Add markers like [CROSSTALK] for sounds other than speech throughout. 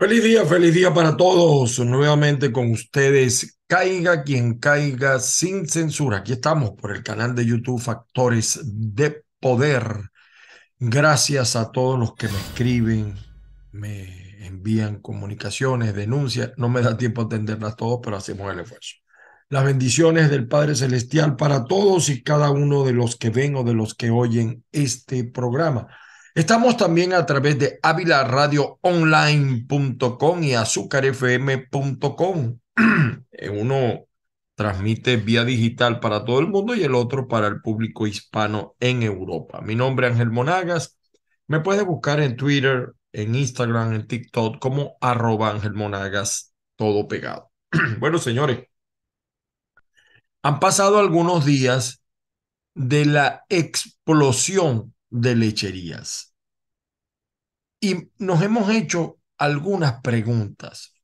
Feliz día, feliz día para todos. Nuevamente con ustedes, caiga quien caiga sin censura. Aquí estamos por el canal de YouTube Factores de Poder. Gracias a todos los que me escriben, me envían comunicaciones, denuncias. No me da tiempo a atenderlas todos, pero hacemos el esfuerzo. Las bendiciones del Padre Celestial para todos y cada uno de los que ven o de los que oyen este programa. Estamos también a través de online.com y azúcarfm.com. [CLEARS THROAT] Uno transmite vía digital para todo el mundo y el otro para el público hispano en Europa. Mi nombre es Ángel Monagas. Me puedes buscar en Twitter, en Instagram, en TikTok como arroba Ángel Monagas, todo pegado. [CLEARS THROAT] bueno, señores, han pasado algunos días de la explosión de lecherías. Y nos hemos hecho algunas preguntas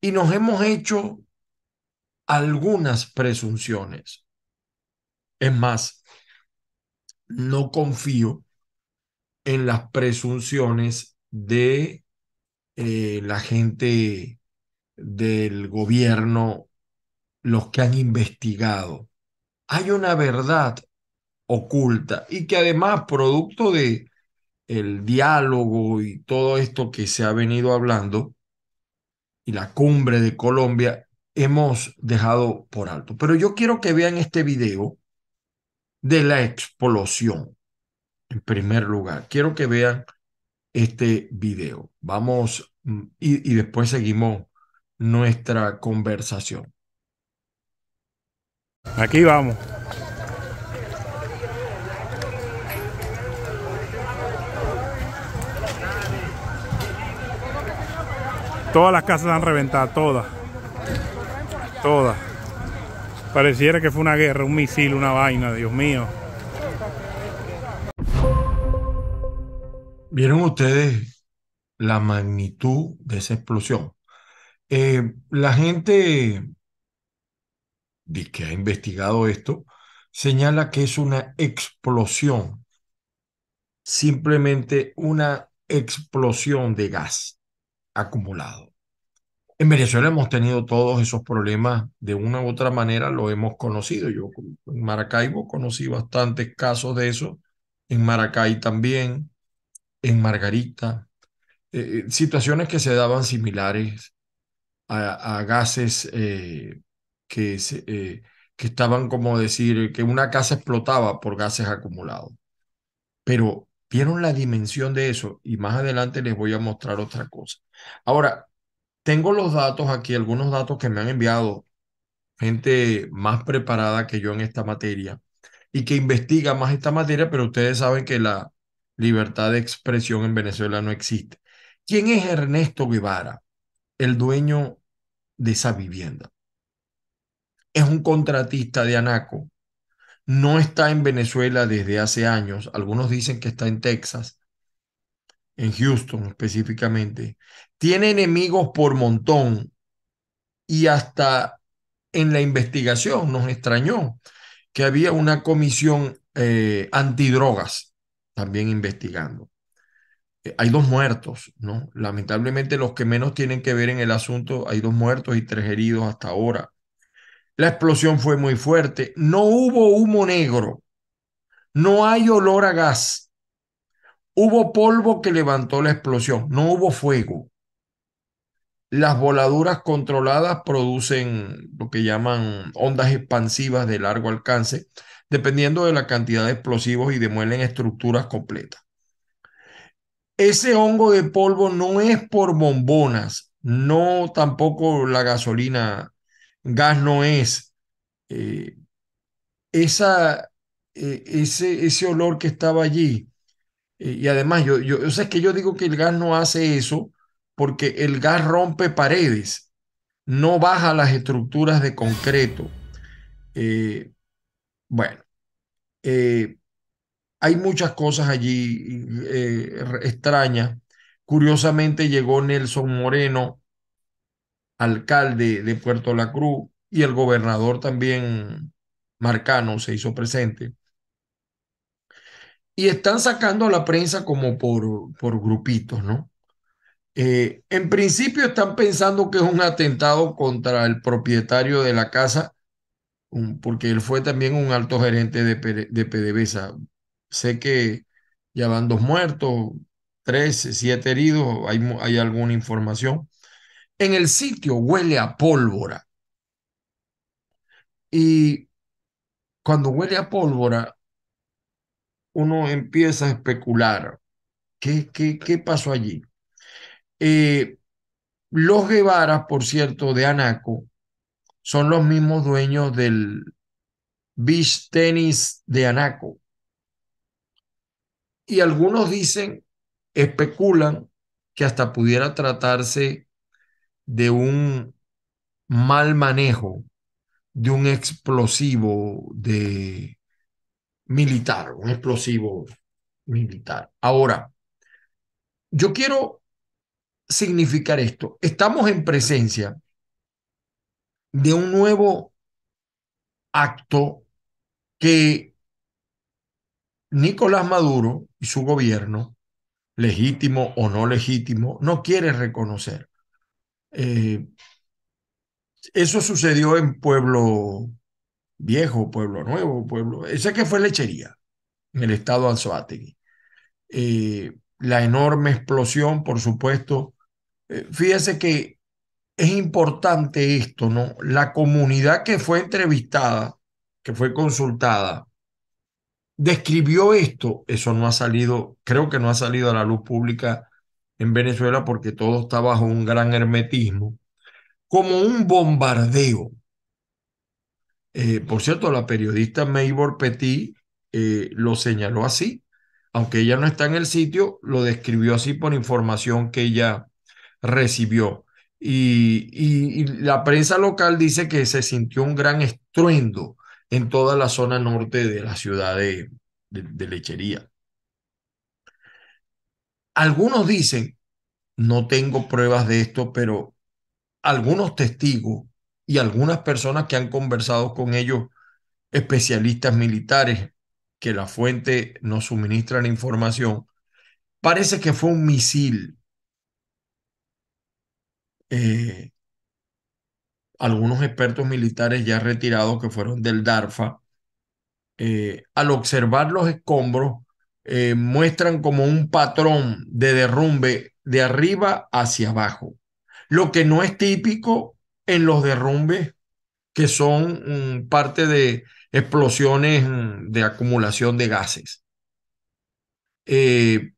y nos hemos hecho algunas presunciones. Es más, no confío en las presunciones de eh, la gente del gobierno, los que han investigado. Hay una verdad oculta y que además producto de el diálogo y todo esto que se ha venido hablando y la cumbre de Colombia hemos dejado por alto. Pero yo quiero que vean este video de la explosión. En primer lugar, quiero que vean este video. Vamos mm, y, y después seguimos nuestra conversación. Aquí vamos. Todas las casas han reventado, todas. Todas. Pareciera que fue una guerra, un misil, una vaina, Dios mío. ¿Vieron ustedes la magnitud de esa explosión? Eh, la gente que ha investigado esto señala que es una explosión, simplemente una explosión de gas acumulado. En Venezuela hemos tenido todos esos problemas, de una u otra manera lo hemos conocido. Yo en Maracaibo conocí bastantes casos de eso, en Maracay también, en Margarita, eh, eh, situaciones que se daban similares a, gases eh, que, que estaban como decir que una casa explotaba por gases acumulados. Pero vieron la dimensión de eso y más adelante les voy a mostrar otra cosa. Ahora, tengo los datos aquí, algunos datos que me han enviado gente más preparada que yo en esta materia y que investiga más esta materia, pero ustedes saben que la libertad de expresión en Venezuela no existe. ¿Quién es Ernesto Guevara, el dueño de esa vivienda? Es un contratista de Anaco no está en Venezuela desde hace años. Algunos dicen que está en Texas, en Houston específicamente. Tiene enemigos por montón y hasta en la investigación nos extrañó que había una comisión eh, antidrogas también investigando. Eh, hay dos muertos, ¿no? Lamentablemente los que menos tienen que ver en el asunto, hay dos muertos y tres heridos hasta ahora. La explosión fue muy fuerte. No hubo humo negro. No hay olor a gas. Hubo polvo que levantó la explosión. No hubo fuego. Las voladuras controladas producen lo que llaman ondas expansivas de largo alcance, dependiendo de la cantidad de explosivos y demuelen estructuras completas. Ese hongo de polvo no es por bombonas, no tampoco la gasolina gas no es. Eh, esa, eh, ese, ese olor que estaba allí, eh, y además, yo, yo, que yo digo que el gas no hace eso porque el gas rompe paredes, no baja las estructuras de concreto. bueno, hay muchas cosas allí extrañas. Curiosamente llegó Nelson Moreno alcalde de Puerto La Cruz y el gobernador también Marcano se hizo presente. Y están sacando a la prensa como por, por grupitos, ¿no? Eh, en principio están pensando que es un atentado contra el propietario de la casa, porque él fue también un alto gerente de, de PDVSA. Sé que ya van dos muertos, tres, siete heridos, hay alguna información. En el sitio huele a pólvora. Y cuando huele a pólvora, uno empieza a especular. ¿Qué, qué, qué pasó allí? Eh, los Guevaras, por cierto, de Anaco, son los mismos dueños del Beach Tennis de Anaco. Y algunos dicen, especulan que hasta pudiera tratarse de un mal manejo de un explosivo de militar, un explosivo militar. Ahora, yo quiero significar esto. Estamos en presencia de un nuevo acto que Nicolás Maduro y su gobierno, legítimo o no legítimo, no quiere reconocer. Eh, eso sucedió en Pueblo Viejo, Pueblo Nuevo, Pueblo. Esa que fue lechería en el estado de eh, la enorme explosión, por supuesto. Eh, fíjese que es importante esto, ¿no? La comunidad que fue entrevistada, que fue consultada, describió esto. Eso no ha salido, creo que no ha salido a la luz pública en Venezuela porque todo está bajo un gran hermetismo, como un bombardeo. Eh, por cierto, la periodista Maybor Petit eh, lo señaló así, aunque ella no está en el sitio, lo describió así por información que ella recibió. Y, la prensa local dice que se sintió un gran estruendo en toda la zona norte de la ciudad de Lechería. Algunos dicen, no tengo pruebas de esto, pero algunos testigos y algunas personas que han conversado con ellos, especialistas militares, que la fuente nos suministra la información, parece que fue un misil. Eh, algunos expertos militares ya retirados que fueron del DARFA, eh, al observar los escombros, eh, muestran como un patrón de derrumbe de arriba hacia abajo, lo que no es típico en los derrumbes que son mm, parte de explosiones mm, de acumulación de gases. Eh,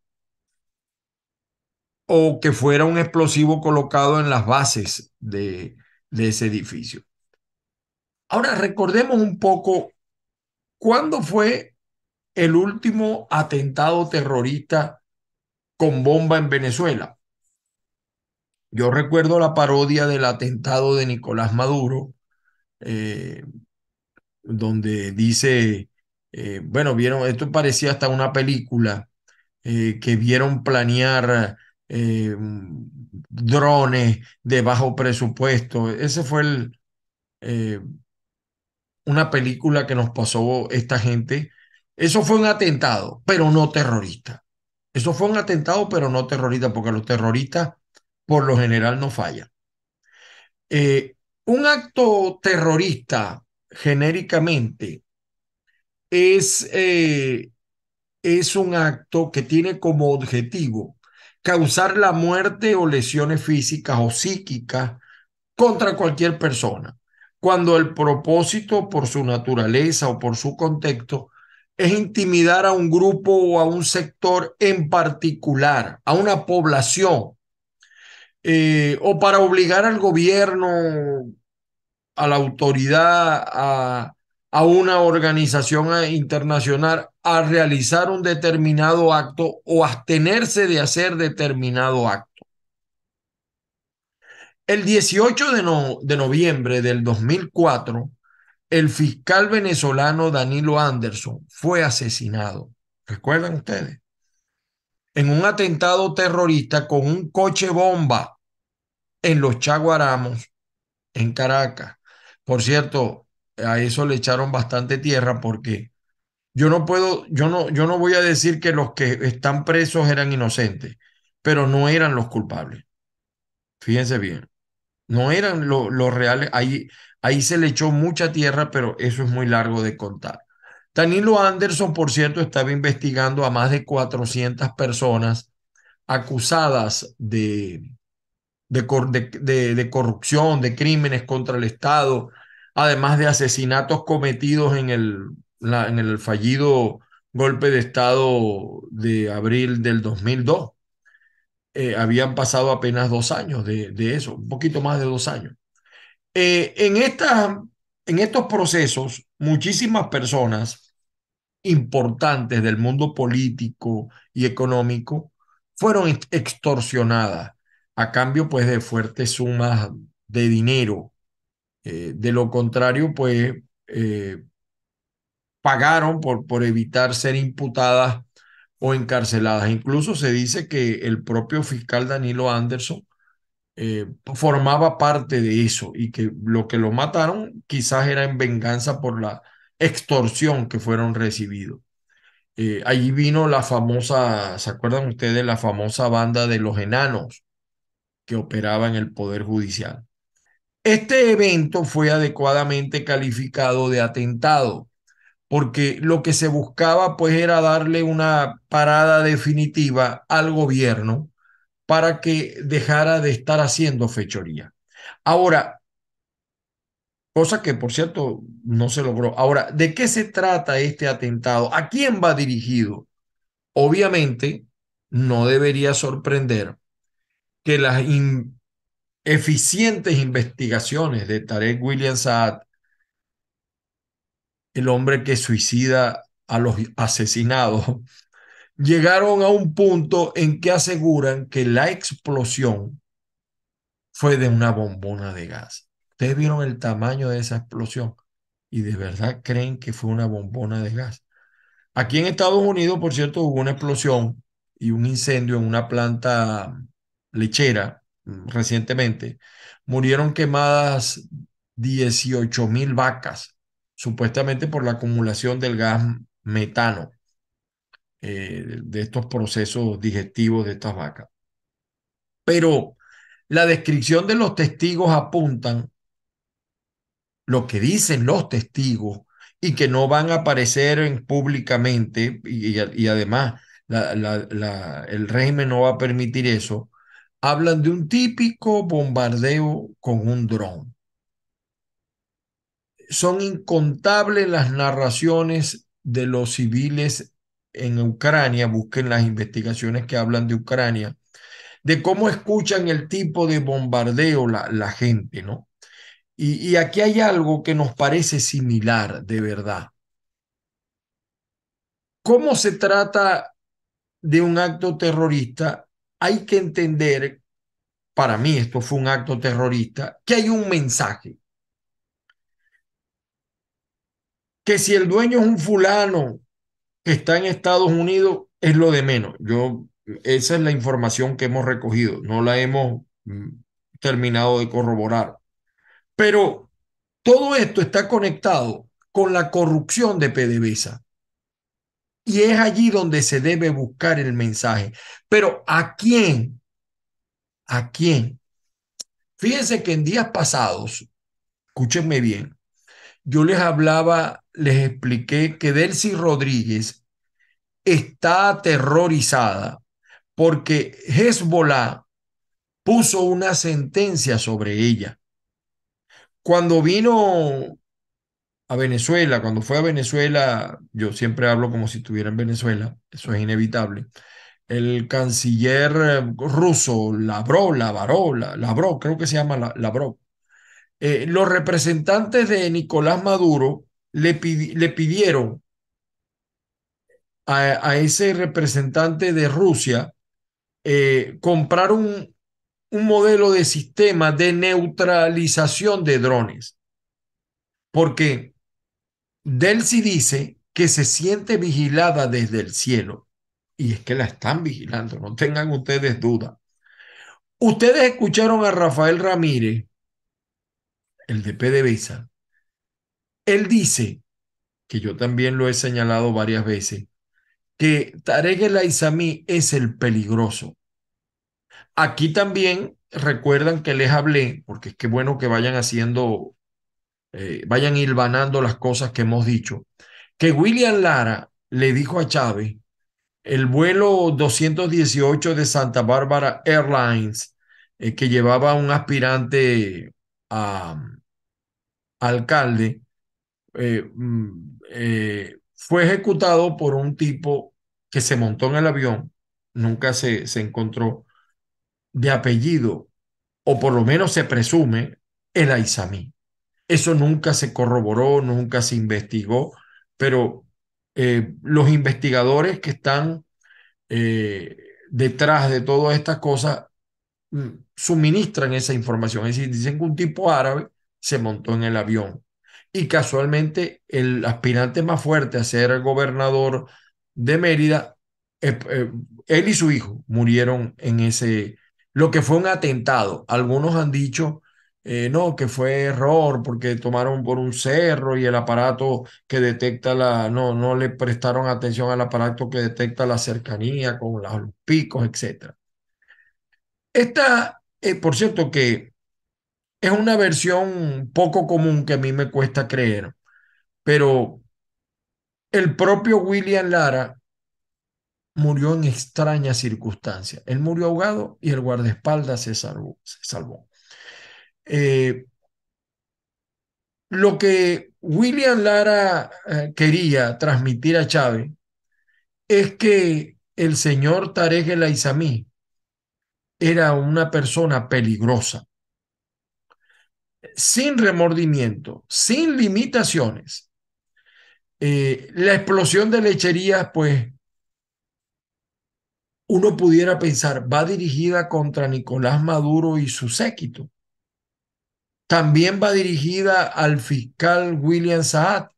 o que fuera un explosivo colocado en las bases de ese edificio. Ahora recordemos un poco cuándo fue el último atentado terrorista con bomba en Venezuela. Yo recuerdo la parodia del atentado de Nicolás Maduro, eh, donde dice, eh, bueno, vieron, esto parecía hasta una película, eh, que vieron planear drones de bajo presupuesto. Ese fue el, una película que nos pasó esta gente eso fue un atentado, pero no terrorista. Eso fue un atentado, pero no terrorista, porque los terroristas por lo general no fallan. Eh, un acto terrorista, genéricamente, es, eh, es un acto que tiene como objetivo causar la muerte o lesiones físicas o psíquicas contra cualquier persona, cuando el propósito por su naturaleza o por su contexto es intimidar a un grupo o a un sector en particular, a una población, eh, o para obligar al gobierno, a la autoridad, a, una organización eh, internacional a realizar un determinado acto o abstenerse de hacer determinado acto. El 18 de, de noviembre del 2004, el fiscal venezolano Danilo Anderson fue asesinado. ¿Recuerdan ustedes? En un atentado terrorista con un coche bomba en los Chaguaramos, en Caracas. Por cierto, a eso le echaron bastante tierra porque yo no puedo, yo no, yo no voy a decir que los que están presos eran inocentes, pero no eran los culpables. Fíjense bien, no eran los reales. ahí. Ahí se le echó mucha tierra, pero eso es muy largo de contar. Danilo Anderson, por cierto, estaba investigando a más de 400 personas acusadas de, de, corrupción, de crímenes contra el Estado, además de asesinatos cometidos en el, en el fallido golpe de Estado de abril del 2002. Eh, habían pasado apenas dos años de, eso, un poquito más de dos años. Eh, en, en estos procesos, muchísimas personas importantes del mundo político y económico fueron extorsionadas a cambio pues de fuertes sumas de dinero. Eh, de lo contrario, pues eh, pagaron por, por evitar ser imputadas o encarceladas. Incluso se dice que el propio fiscal Danilo Anderson eh, formaba parte de eso y que lo que lo mataron quizás era en venganza por la extorsión que fueron recibidos. Eh, allí vino la famosa, ¿se acuerdan ustedes? La famosa banda de los enanos que operaba en el Poder Judicial. Este evento fue adecuadamente calificado de atentado, porque lo que se buscaba pues era darle una parada definitiva al gobierno para que dejara de estar haciendo fechoría. Ahora, cosa que por cierto no se logró. Ahora, ¿de qué se trata este atentado? ¿A quién va dirigido? Obviamente, no debería sorprender que las eficientes investigaciones de Tarek William Saad, el hombre que suicida a los asesinados llegaron a un punto en que aseguran que la explosión fue de una bombona de gas. Ustedes vieron el tamaño de esa explosión y de verdad creen que fue una bombona de gas. Aquí en Estados Unidos, por cierto, hubo una explosión y un incendio en una planta lechera mm, recientemente. Murieron quemadas 18 mil vacas, supuestamente por la acumulación del gas metano. Eh, de estos procesos digestivos de estas vacas. Pero la descripción de los testigos apuntan lo que dicen los testigos y que no van a aparecer en públicamente y, además el régimen no va a permitir eso, hablan de un típico bombardeo con un dron. Son incontables las narraciones de los civiles en Ucrania, busquen las investigaciones que hablan de Ucrania, de cómo escuchan el tipo de bombardeo la, gente, ¿no? Y, y aquí hay algo que nos parece similar, de verdad. ¿Cómo se trata de un acto terrorista? Hay que entender para mí esto fue un acto terrorista, que hay un mensaje. Que si el dueño es un fulano, que está en Estados Unidos es lo de menos. Yo, esa es la información que hemos recogido, no la hemos mm, terminado de corroborar. Pero todo esto está conectado con la corrupción de PDVSA. Y es allí donde se debe buscar el mensaje. Pero ¿a quién? ¿A quién? Fíjense que en días pasados, escúchenme bien, yo les hablaba, les expliqué que Delcy Rodríguez está aterrorizada porque Hezbollah puso una sentencia sobre ella. Cuando vino a Venezuela, cuando fue a Venezuela, yo siempre hablo como si estuviera en Venezuela, eso es inevitable. El canciller ruso Lavrov, Lavrov, Lavrov, creo que se llama Lavrov, eh, los representantes de Nicolás Maduro le, pidieron a, ese representante de Rusia eh, comprar un, un modelo de sistema de neutralización de drones. Porque Delcy dice que se siente vigilada desde el cielo. Y es que la están vigilando, no tengan ustedes duda. Ustedes escucharon a Rafael Ramírez el de PDVSA, él dice, que yo también lo he señalado varias veces, que Tarek el es el peligroso. Aquí también recuerdan que les hablé, porque es que bueno que vayan haciendo, eh, vayan hilvanando las cosas que hemos dicho, que William Lara le dijo a Chávez, el vuelo 218 de Santa Bárbara Airlines, eh, que llevaba un aspirante alcalde, eh, mm, eh, fue ejecutado por un tipo que se montó en el avión, nunca se, se encontró, de apellido, o por lo menos se presume, el Aizamí. Eso nunca se corroboró, nunca se investigó, pero eh, los investigadores que están detrás de todas estas cosas suministran esa información. Es decir, dicen que un tipo árabe se montó en el avión y casualmente el aspirante más fuerte a ser gobernador de Mérida, eh, eh, él y su hijo murieron en ese, lo que fue un atentado. Algunos han dicho, eh, no, que fue error porque tomaron por un cerro y el aparato que detecta la, no, no le prestaron atención al aparato que detecta la cercanía con los picos, etc. Esta, eh, por cierto, que es una versión poco común que a mí me cuesta creer, pero el propio William Lara murió en extrañas circunstancias. Él murió ahogado y el guardaespaldas se salvó. Se salvó. Eh, lo que William Lara eh, quería transmitir a Chávez es que el señor Tarek El era una persona peligrosa, sin remordimiento, sin limitaciones. Eh, la explosión de lecherías, pues, uno pudiera pensar, va dirigida contra Nicolás Maduro y su séquito. También va dirigida al fiscal William Saad.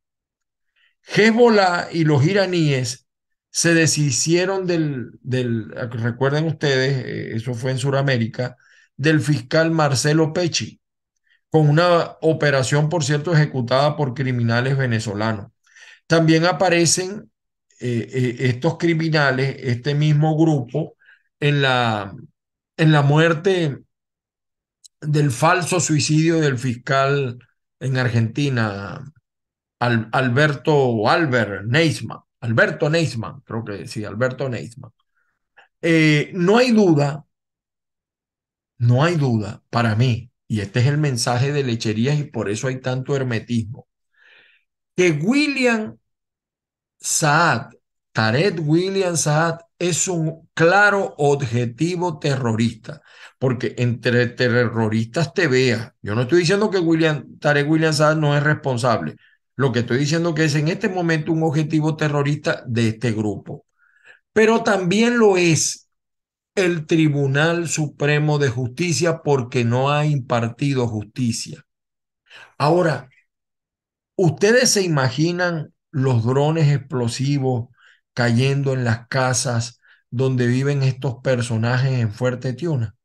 Hezbollah y los iraníes se deshicieron del, del recuerden ustedes, eh, eso fue en Sudamérica, del fiscal Marcelo Pecci, con una operación, por cierto, ejecutada por criminales venezolanos. También aparecen eh, eh, estos criminales, este mismo grupo, en la, en la muerte del falso suicidio del fiscal en Argentina, Alberto Albert Neisman Alberto Neisman, creo que decía Alberto Neisman. Eh, no hay duda, no hay duda para mí, y este es el mensaje de lecherías y por eso hay tanto hermetismo, que William Saad, Tarek William Saad, es un claro objetivo terrorista, porque entre terroristas te veas, yo no estoy diciendo que William, Tarek William Saad no es responsable, lo que estoy diciendo que es en este momento un objetivo terrorista de este grupo. Pero también lo es el Tribunal Supremo de Justicia porque no ha impartido justicia. Ahora, ¿ustedes se imaginan los drones explosivos cayendo en las casas donde viven estos personajes en Fuerte Tiuna?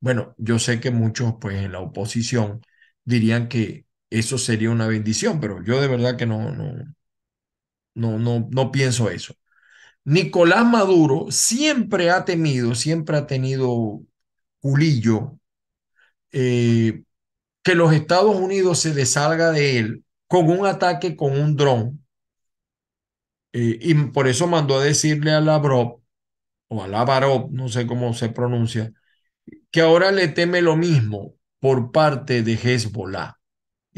Bueno, yo sé que muchos pues en la oposición dirían que eso sería una bendición, pero yo de verdad que no, no, no, no, pienso eso. Nicolás Maduro siempre ha temido, siempre ha tenido culillo, eh, que los Estados Unidos se desalga de él con un ataque con un dron. Eh, y por eso mandó a decirle a Lavrov, o a Lavarov, no sé cómo se pronuncia, que ahora le teme lo mismo por parte de Hezbollah.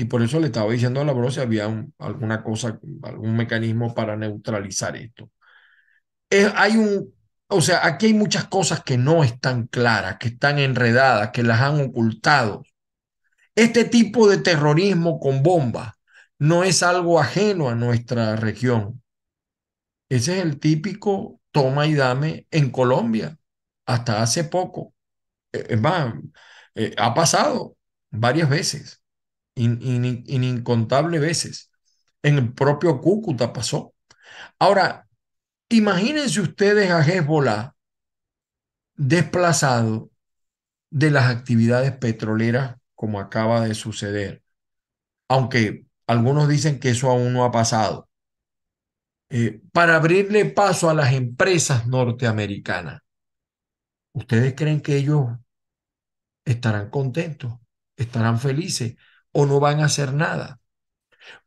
Y por eso le estaba diciendo a la brosa había alguna cosa, algún mecanismo para neutralizar esto. hay un, o sea, aquí hay muchas cosas que no están claras, que están enredadas, que las han ocultado. Este tipo de terrorismo con bombas no es algo ajeno a nuestra región. Ese es el típico toma y dame en Colombia, hasta hace poco. Eh, es más, eh, ha pasado varias veces in, incontables veces. En el propio Cúcuta pasó. Ahora, imagínense ustedes a Hezbollah desplazado de las actividades petroleras como acaba de suceder. Aunque algunos dicen que eso aún no ha pasado. Eh, para abrirle paso a las empresas norteamericanas. ¿Ustedes creen que ellos estarán contentos, estarán felices? o no van a hacer nada.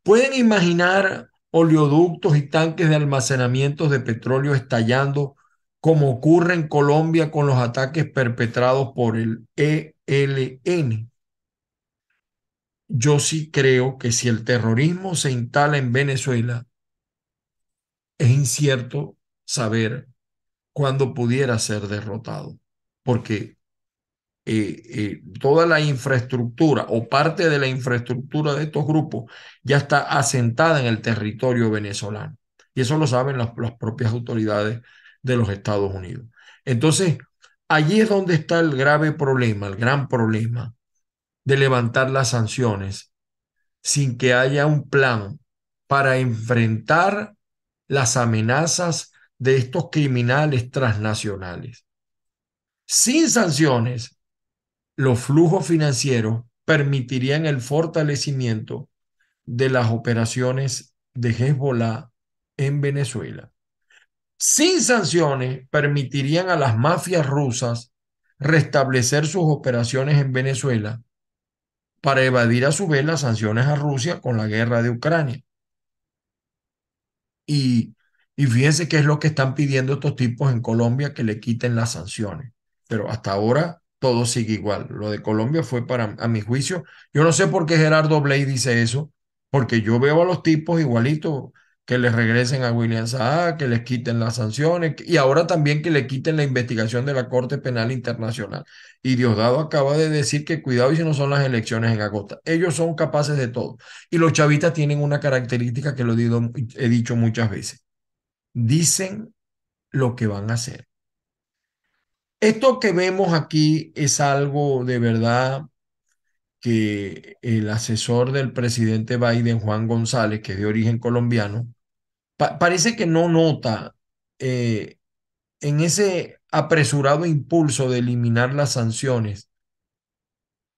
¿Pueden imaginar oleoductos y tanques de almacenamientos de petróleo estallando como ocurre en Colombia con los ataques perpetrados por el ELN? Yo sí creo que si el terrorismo se instala en Venezuela, es incierto saber cuándo pudiera ser derrotado, porque eh, eh, toda la infraestructura o parte de la infraestructura de estos grupos ya está asentada en el territorio venezolano. Y eso lo saben las propias autoridades de los Estados Unidos. Entonces, allí es donde está el grave problema, el gran problema de levantar las sanciones sin que haya un plan para enfrentar las amenazas de estos criminales transnacionales. Sin sanciones, los flujos financieros permitirían el fortalecimiento de las operaciones de Hezbollah en Venezuela. Sin sanciones permitirían a las mafias rusas restablecer sus operaciones en Venezuela para evadir a su vez las sanciones a Rusia con la guerra de Ucrania. Y, y fíjense qué es lo que están pidiendo estos tipos en Colombia que le quiten las sanciones. Pero hasta ahora todo sigue igual. Lo de Colombia fue para, a mi juicio, yo no sé por qué Gerardo Blay dice eso, porque yo veo a los tipos igualitos, que les regresen a William Saad, que les quiten las sanciones y ahora también que le quiten la investigación de la Corte Penal Internacional. Y Diosdado acaba de decir que cuidado y si no son las elecciones en agosto. Ellos son capaces de todo. Y los chavistas tienen una característica que lo he dicho muchas veces. Dicen lo que van a hacer esto que vemos aquí es algo de verdad que el asesor del presidente Biden, Juan González, que es de origen colombiano, parece que no nota eh, en ese apresurado impulso de eliminar las sanciones.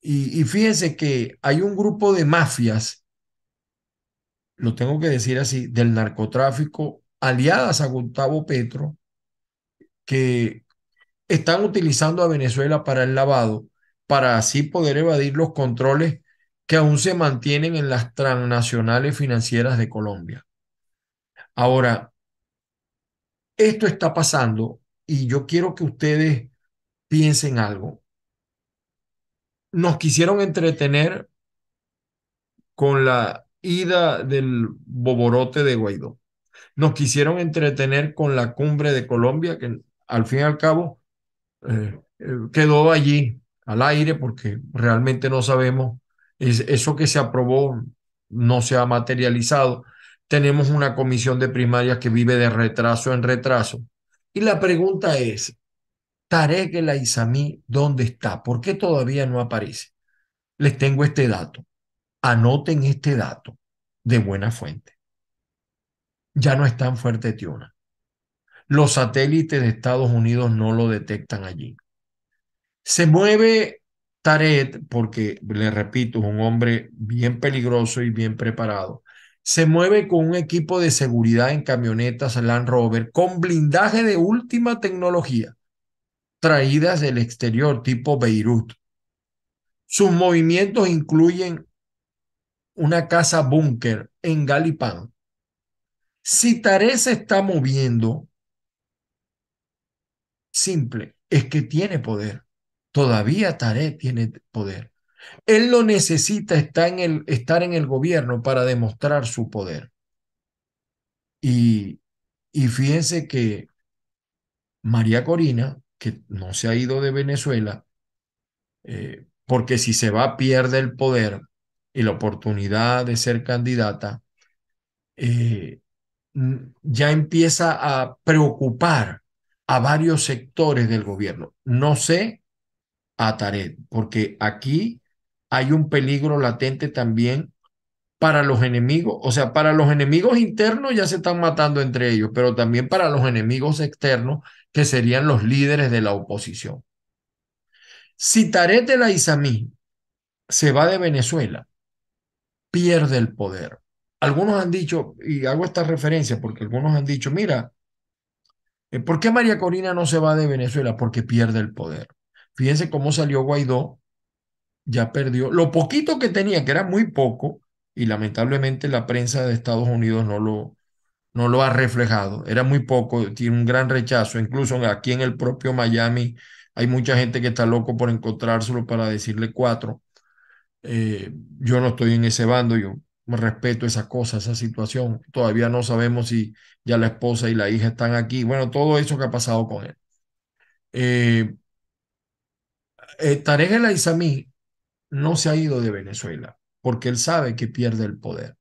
Y, y fíjense que hay un grupo de mafias, lo tengo que decir así, del narcotráfico, aliadas a Gustavo Petro, que están utilizando a Venezuela para el lavado, para así poder evadir los controles que aún se mantienen en las transnacionales financieras de Colombia. Ahora, esto está pasando y yo quiero que ustedes piensen algo. Nos quisieron entretener con la ida del boborote de Guaidó. Nos quisieron entretener con la cumbre de Colombia, que al fin y al cabo eh, eh, quedó allí al aire porque realmente no sabemos, eso que se aprobó no se ha materializado. Tenemos una comisión de primarias que vive de retraso en retraso. Y la pregunta es, Tarek El Aizamí, ¿dónde está? ¿Por qué todavía no aparece? Les tengo este dato. Anoten este dato de buena fuente. Ya no es tan fuerte Tiona. Los satélites de Estados Unidos no lo detectan allí. Se mueve Tarek, porque le repito, es un hombre bien peligroso y bien preparado. Se mueve con un equipo de seguridad en camionetas Land Rover con blindaje de última tecnología, traídas del exterior tipo Beirut. Sus movimientos incluyen una casa búnker en Galipán. Si Tarek se está moviendo, simple, es que tiene poder. Todavía Taré tiene poder. Él lo necesita está en el, estar en el gobierno para demostrar su poder. Y, y fíjense que María Corina, que no se ha ido de Venezuela, eh, porque si se va pierde el poder y la oportunidad de ser candidata, eh, ya empieza a preocupar a varios sectores del gobierno. No sé a Tarek, porque aquí hay un peligro latente también para los enemigos, o sea, para los enemigos internos ya se están matando entre ellos, pero también para los enemigos externos, que serían los líderes de la oposición. Si de la Aizamí se va de Venezuela, pierde el poder. Algunos han dicho, y hago esta referencia porque algunos han dicho, mira, eh, ¿Por qué María Corina no se va de Venezuela? Porque pierde el poder. Fíjense cómo salió Guaidó, ya perdió lo poquito que tenía, que era muy poco, y lamentablemente la prensa de Estados Unidos no lo, no lo ha reflejado. Era muy poco, tiene un gran rechazo. Incluso aquí en el propio Miami hay mucha gente que está loco por encontrárselo para decirle cuatro. Eh, yo no estoy en ese bando, yo respeto esa cosa, esa situación. Todavía no sabemos si ya la esposa y la hija están aquí. Bueno, todo eso que ha pasado con él. Eh, eh, Tarek El Aizamí no se ha ido de Venezuela porque él sabe que pierde el poder.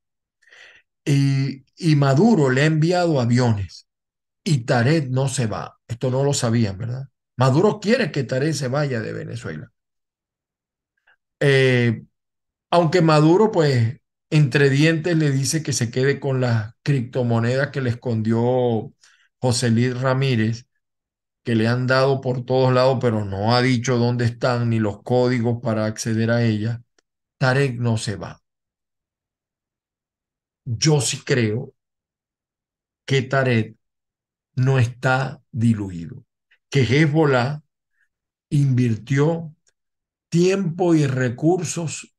Y, y Maduro le ha enviado aviones y Tarek no se va. Esto no lo sabían, ¿verdad? Maduro quiere que Tarek se vaya de Venezuela. Eh, aunque Maduro, pues, entre dientes le dice que se quede con las criptomonedas que le escondió José Luis Ramírez, que le han dado por todos lados, pero no ha dicho dónde están ni los códigos para acceder a ellas. Tarek no se va. Yo sí creo que Tarek no está diluido, que Hezbollah invirtió tiempo y recursos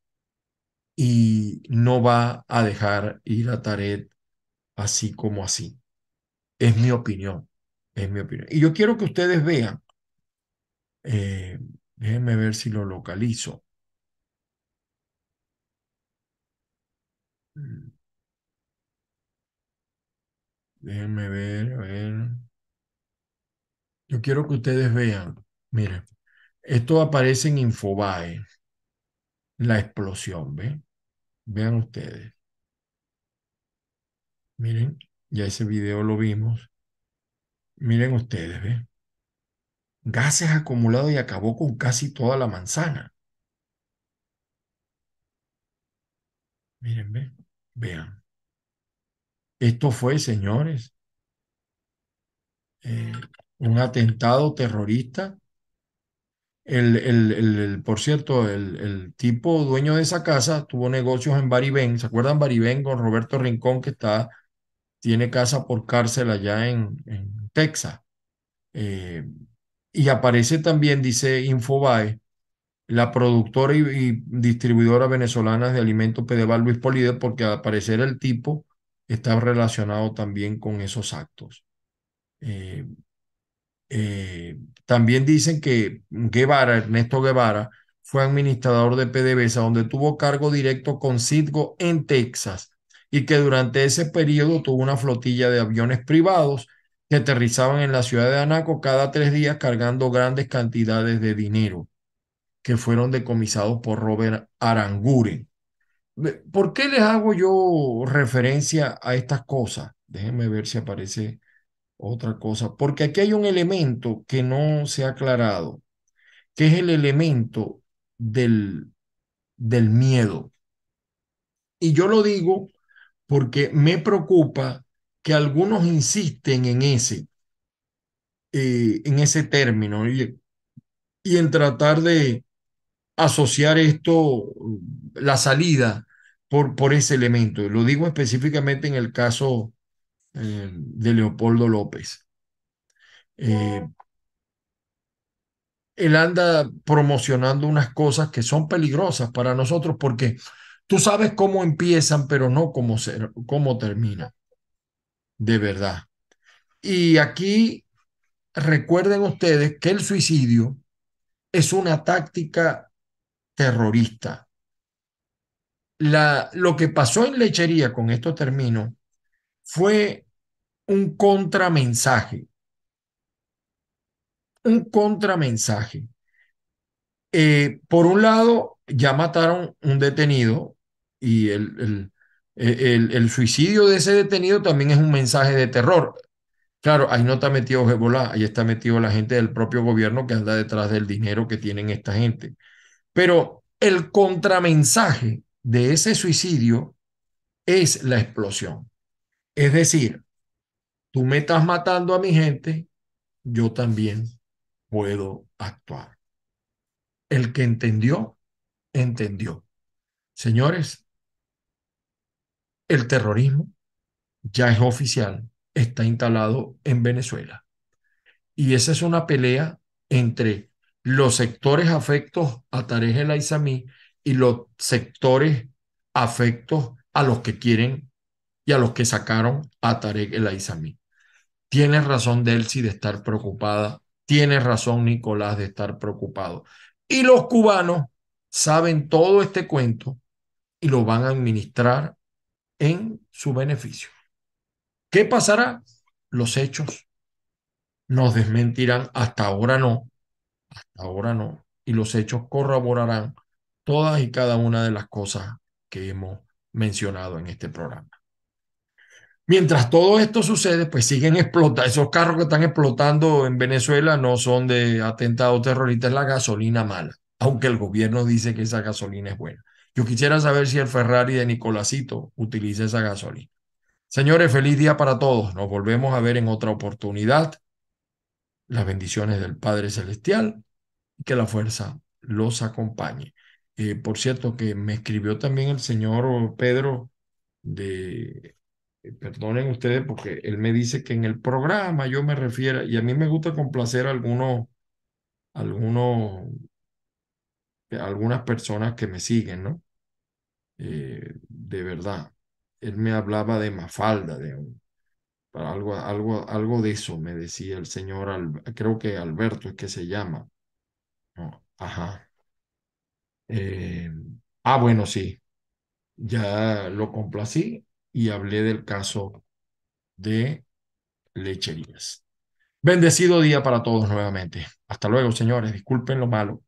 y no va a dejar ir a Tarek así como así. Es mi opinión, es mi opinión. Y yo quiero que ustedes vean, eh, déjenme ver si lo localizo. Mm. Déjenme ver, a ver. Yo quiero que ustedes vean, miren, esto aparece en Infobae, la explosión, ve Vean ustedes. Miren, ya ese video lo vimos. Miren ustedes, ¿ven? Gases acumulados y acabó con casi toda la manzana. Miren, ve Vean. Esto fue, señores, eh, un atentado terrorista el, el, por cierto, el, tipo dueño de esa casa tuvo negocios en Baribén. ¿Se acuerdan Baribén con Roberto Rincón que está, tiene casa por cárcel allá en, en Texas? Eh, y aparece también, dice Infobae, la productora y, distribuidora venezolana de alimentos Pedeval Luis Polide, porque al parecer el tipo está relacionado también con esos actos. Eh, eh, también dicen que Guevara, Ernesto Guevara, fue administrador de PDVSA, donde tuvo cargo directo con Citgo en Texas y que durante ese periodo tuvo una flotilla de aviones privados que aterrizaban en la ciudad de Anaco cada tres días cargando grandes cantidades de dinero que fueron decomisados por Robert Aranguren. ¿Por qué les hago yo referencia a estas cosas? Déjenme ver si aparece otra cosa, porque aquí hay un elemento que no se ha aclarado, que es el elemento del, del miedo. Y yo lo digo porque me preocupa que algunos insisten en ese, eh, en ese término y, en tratar de asociar esto, la salida, por, por ese elemento. Lo digo específicamente en el caso eh, de Leopoldo López. Eh, él anda promocionando unas cosas que son peligrosas para nosotros porque tú sabes cómo empiezan, pero no cómo, cómo terminan, de verdad. Y aquí recuerden ustedes que el suicidio es una táctica terrorista. La, lo que pasó en lechería, con esto termino, fue un contramensaje. Un contramensaje. Eh, por un lado, ya mataron un detenido y el, e, el, el, suicidio de ese detenido también es un mensaje de terror. Claro, ahí no está metido Hezbollah, ahí está metido la gente del propio gobierno que anda detrás del dinero que tienen esta gente. Pero el contramensaje de ese suicidio es la explosión. Es decir, tú me estás matando a mi gente, yo también puedo actuar. El que entendió, entendió. Señores, el terrorismo ya es oficial, está instalado en Venezuela. Y esa es una pelea entre los sectores afectos a Tarek el y los sectores afectos a los que quieren y a los que sacaron a Tarek el Aizamí. Tienes razón Delcy de estar preocupada, tiene razón Nicolás de estar preocupado. Y los cubanos saben todo este cuento y lo van a administrar en su beneficio. ¿Qué pasará? Los hechos nos desmentirán, hasta ahora no, hasta ahora no, y los hechos corroborarán todas y cada una de las cosas que hemos mencionado en este programa. Mientras todo esto sucede, pues siguen explotando, esos carros que están explotando en Venezuela no son de atentados terroristas, es la gasolina mala, aunque el gobierno dice que esa gasolina es buena. Yo quisiera saber si el Ferrari de Nicolásito utiliza esa gasolina. Señores, feliz día para todos. Nos volvemos a ver en otra oportunidad. Las bendiciones del Padre Celestial y que la fuerza los acompañe. Eh, por cierto, que me escribió también el señor Pedro de eh, perdonen ustedes porque él me dice que en el programa yo me refiero, y a mí me gusta complacer a algunos, algunas personas que me siguen, ¿no? Eh, de verdad. Él me hablaba de Mafalda, de un, algo, algo, algo de eso, me decía el señor, creo que Alberto es que se llama. No, ajá. Eh, ah, bueno, sí. Ya lo complací y hablé del caso de lecherías. Bendecido día para todos nuevamente. Hasta luego, señores. Disculpen lo malo.